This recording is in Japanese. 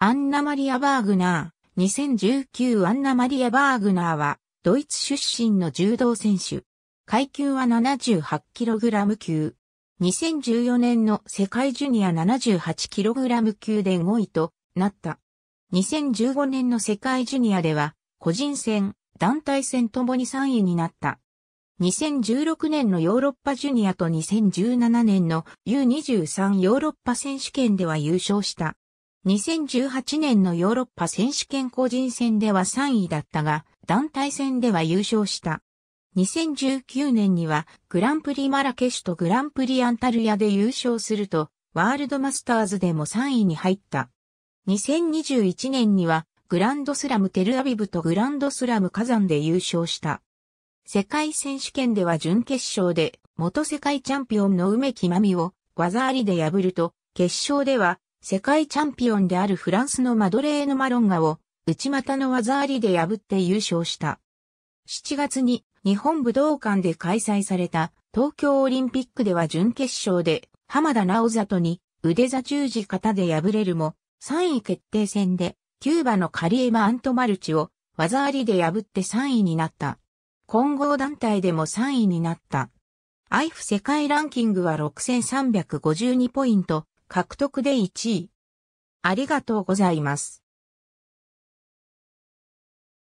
アンナ・マリア・バーグナー。2019アンナ・マリア・バーグナーは、ドイツ出身の柔道選手。階級は 78kg 級。2014年の世界ジュニア 78kg 級で5位となった。2015年の世界ジュニアでは、個人戦、団体戦ともに3位になった。2016年のヨーロッパジュニアと2017年の U23 ヨーロッパ選手権では優勝した。2018年のヨーロッパ選手権個人戦では3位だったが、団体戦では優勝した。2019年にはグランプリマラケシュとグランプリアンタルヤで優勝すると、ワールドマスターズでも3位に入った。2021年にはグランドスラムテルアビブとグランドスラム火山で優勝した。世界選手権では準決勝で元世界チャンピオンの梅木まみを技ありで破ると、決勝では世界チャンピオンであるフランスのマドレーヌ・マロンガを内股の技ありで破って優勝した。7月に日本武道館で開催された東京オリンピックでは準決勝で浜田直里に腕座十字型で敗れるも3位決定戦でキューバのカリエマ・アントマルチを技ありで破って3位になった。混合団体でも3位になった。アイフ世界ランキングは6352ポイント、獲得で1位。ありがとうございます。